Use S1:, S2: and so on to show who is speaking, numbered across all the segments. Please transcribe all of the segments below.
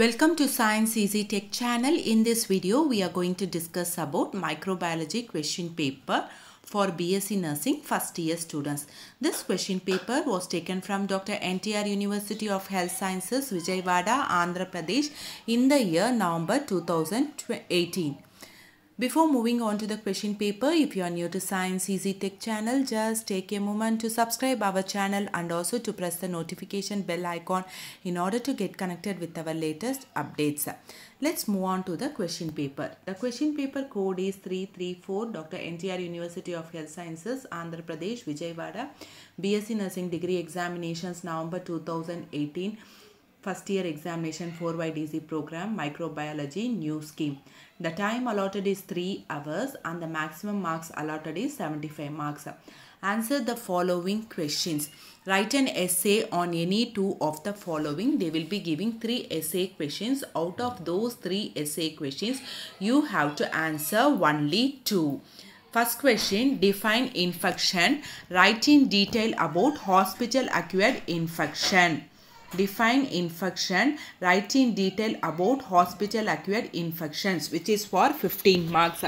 S1: Welcome to Science Easy Tech channel. In this video, we are going to discuss about microbiology question paper for BSc Nursing first year students. This question paper was taken from Dr. NTR University of Health Sciences, Vijayawada, Andhra Pradesh in the year November 2018. Before moving on to the question paper, if you are new to Science Easy Tech channel, just take a moment to subscribe our channel and also to press the notification bell icon in order to get connected with our latest updates. Let's move on to the question paper. The question paper code is 334 Dr. NTR University of Health Sciences, Andhra Pradesh, Vijayawada, BSc Nursing Degree Examinations, November 2018 first year examination 4YDC program microbiology new scheme. The time allotted is 3 hours and the maximum marks allotted is 75 marks. Answer the following questions. Write an essay on any two of the following. They will be giving three essay questions. Out of those three essay questions, you have to answer only two. First question, define infection. Write in detail about hospital acquired infection define infection write in detail about hospital acquired infections which is for 15 marks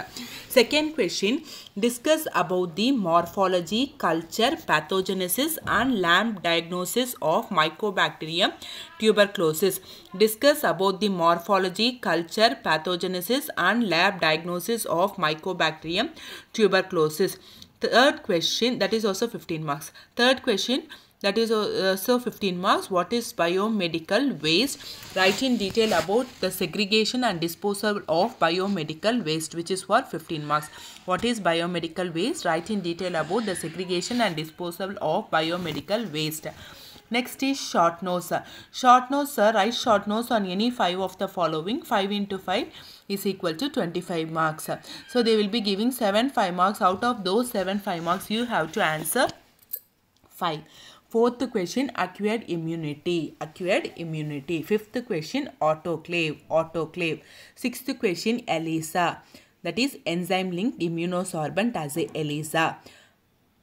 S1: second question discuss about the morphology culture pathogenesis and lab diagnosis of mycobacterium tuberculosis discuss about the morphology culture pathogenesis and lab diagnosis of mycobacterium tuberculosis third question that is also 15 marks third question that is also uh, uh, 15 marks what is biomedical waste write in detail about the segregation and disposal of biomedical waste which is for 15 marks what is biomedical waste write in detail about the segregation and disposal of biomedical waste Next is short nose. Short nose, sir, write short nose on any 5 of the following. 5 into 5 is equal to 25 marks. So, they will be giving 7 5 marks. Out of those 7 5 marks, you have to answer 5. Fourth question, acquired immunity. Acquired immunity. Fifth question, autoclave. Autoclave. Sixth question, ELISA. That is enzyme-linked immunosorbent as a ELISA.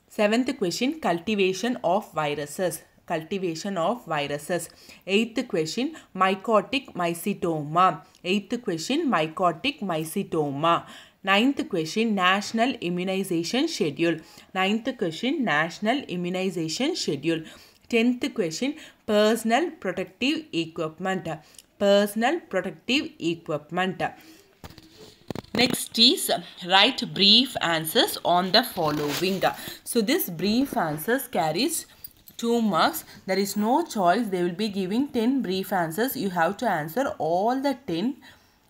S1: Seventh question, cultivation of viruses. Cultivation of viruses. Eighth question, mycotic mycetoma. Eighth question, mycotic mycetoma. Ninth question National Immunization Schedule. Ninth question National Immunization Schedule. Tenth question Personal Protective Equipment. Personal Protective Equipment. Next is write brief answers on the following. So this brief answers carries 2 marks. There is no choice. They will be giving 10 brief answers. You have to answer all the 10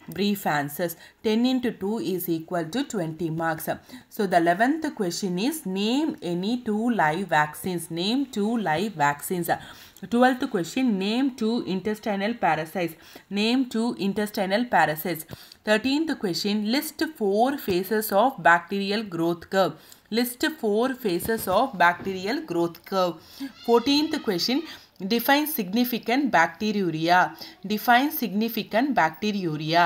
S1: brief answers. 10 into 2 is equal to 20 marks. So the 11th question is name any two live vaccines. Name two live vaccines. 12th question name two intestinal parasites. Name two intestinal parasites. 13th question list four phases of bacterial growth curve. List four phases of bacterial growth curve. 14th question Define significant bacteriuria. Define significant bacteriuria.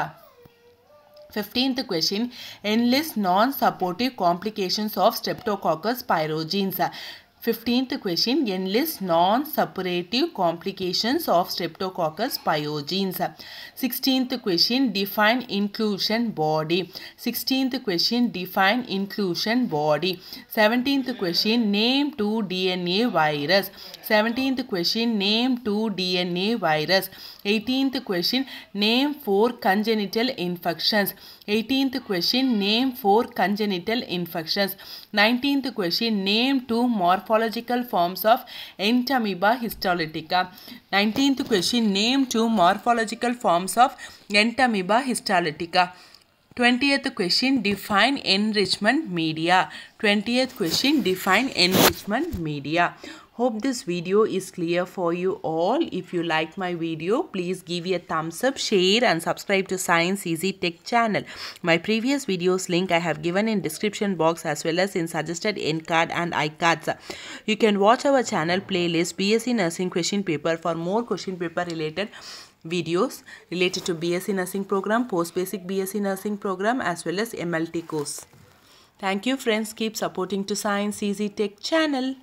S1: 15th question enlist non-supportive complications of streptococcus pyogenes. 15th question list non-suppurative complications of Streptococcus pyogenes. 16th question define inclusion body. 16th question define inclusion body. 17th question name two DNA virus. 17th question name two DNA virus. 18th question name four congenital infections. 18th question name four congenital infections. 19th question name two morphological morphological forms of Entamoeba histolytica. 19th question. Name two morphological forms of Entamoeba histolytica. 20th question. Define enrichment media. 20th question. Define enrichment media. Hope this video is clear for you all. If you like my video, please give me a thumbs up, share and subscribe to Science Easy Tech channel. My previous videos link I have given in description box as well as in suggested end card and iCards. You can watch our channel playlist BSc Nursing Question Paper for more question paper related videos related to BSc Nursing program, post basic BSc Nursing program as well as MLT course. Thank you friends. Keep supporting to Science Easy Tech channel.